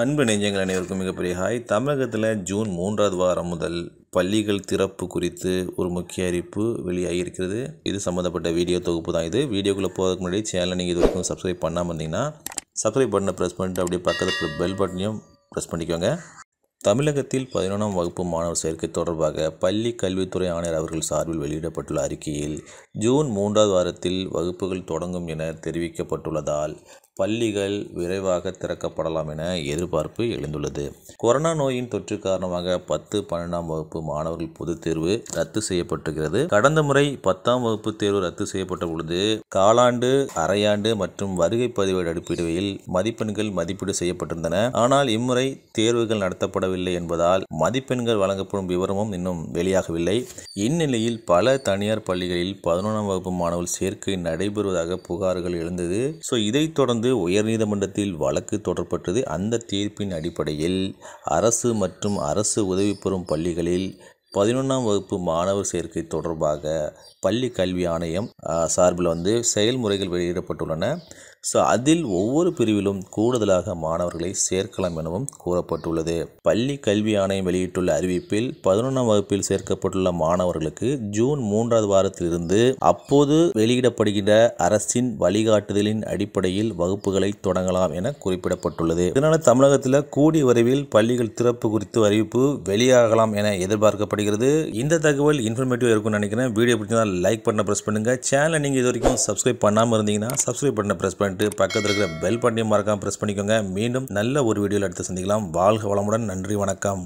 அன்பு நெஞ்சங்கள் அனைவருக்கும் மிகப்பெரிய ஹாய் தமிழகத்தில் ஜூன் மூன்றாவது வாரம் முதல் பள்ளிகள் திறப்பு குறித்து ஒரு முக்கிய அறிவிப்பு இருக்கிறது இது சம்மந்தப்பட்ட வீடியோ தொகுப்பு தான் இது வீடியோக்குள்ளே போகிறதுக்கு முன்னாடி சேனலை நீங்கள் இது வரைக்கும் சப்ஸ்கிரைப் பண்ணாமல் இருந்தீங்கன்னா சப்ஸ்கிரைப் பட்டனை ப்ரெஸ் பண்ணிட்டு அப்படியே பக்கத்தில் பெல் பட்டனையும் ப்ரெஸ் பண்ணிக்கோங்க தமிழகத்தில் பதினொன்றாம் வகுப்பு மாணவர் சேர்க்கை தொடர்பாக பள்ளி கல்வித்துறை ஆணையர் அவர்கள் சார்பில் வெளியிடப்பட்டுள்ள அறிக்கையில் ஜூன் மூன்றாவது வாரத்தில் வகுப்புகள் தொடங்கும் என தெரிவிக்கப்பட்டுள்ளதால் பள்ளிகள் விரைவாக திறக்கப்படலாம் என எதிர்பார்ப்பு எழுந்துள்ளது கொரோனா நோயின் தொற்று காரணமாக பத்து பன்னெண்டாம் வகுப்பு மாணவர்கள் பொதுத் தேர்வு ரத்து செய்யப்பட்டிருக்கிறது கடந்த முறை பத்தாம் வகுப்பு தேர்வு ரத்து செய்யப்பட்ட பொழுது காலாண்டு அரையாண்டு மற்றும் வருகை பதிவு அடிப்படையில் மதிப்பெண்கள் மதிப்பீடு செய்யப்பட்டிருந்தன ஆனால் இம்முறை தேர்வுகள் நடத்தப்படவில்லை என்பதால் மதிப்பெண்கள் வழங்கப்படும் விவரமும் இன்னும் வெளியாகவில்லை இந்நிலையில் பல தனியார் பள்ளிகளில் பதினொன்றாம் வகுப்பு மாணவர்கள் சேர்க்கை நடைபெறுவதாக புகார்கள் எழுந்தது ஸோ இதைத் தொடர்ந்து தொடர்ந்து உயர்நீதிமன்றத்தில் வழக்கு தொடரப்பட்டது அந்த தீர்ப்பின் அடிப்படையில் அரசு மற்றும் அரசு உதவி பெறும் பள்ளிகளில் பதினொன்றாம் வகுப்பு மாணவர் சேர்க்கை தொடர்பாக பள்ளி கல்வி ஆணையம் சார்பில் வந்து செயல்முறைகள் வெளியிடப்பட்டுள்ளன ஸோ அதில் ஒவ்வொரு பிரிவிலும் கூடுதலாக மாணவர்களை சேர்க்கலாம் எனவும் கூறப்பட்டுள்ளது பள்ளி கல்வி ஆணையம் வெளியிட்டுள்ள அறிவிப்பில் பதினொன்றாம் வகுப்பில் சேர்க்கப்பட்டுள்ள மாணவர்களுக்கு ஜூன் மூன்றாவது வாரத்திலிருந்து அப்போது வெளியிடப்படுகின்ற அரசின் வழிகாட்டுதலின் அடிப்படையில் வகுப்புகளை தொடங்கலாம் என குறிப்பிடப்பட்டுள்ளது இதனால் தமிழகத்தில் கூடி வரைவில் பள்ளிகள் திறப்பு குறித்து அறிவிப்பு வெளியாகலாம் என எதிர்பார்க்கப்படுகிறது இந்த தகவல் இன்ஃபர்மேட்டிவ் இருக்கும்னு நினைக்கிறேன் வீடியோ பிடிச்சதால் லைக் பண்ண ப்ரெஸ் பண்ணுங்க சேனலை நீங்கள் இது வரைக்கும் சப்ஸ்கிரைப் பண்ணாமல் இருந்தீங்கன்னா சப்ஸ்கிரைப் பண்ண ப்ரெஸ் பண்ணுங்க பண்ணிட்டு பக்கத்தில் இருக்கிற பெல் பட்டனையும் மறக்காமல் ப்ரெஸ் பண்ணிக்கோங்க மீண்டும் நல்ல ஒரு வீடியோவில் எடுத்து சந்திக்கலாம் வாழ்க வளமுடன் நன்றி வணக்கம்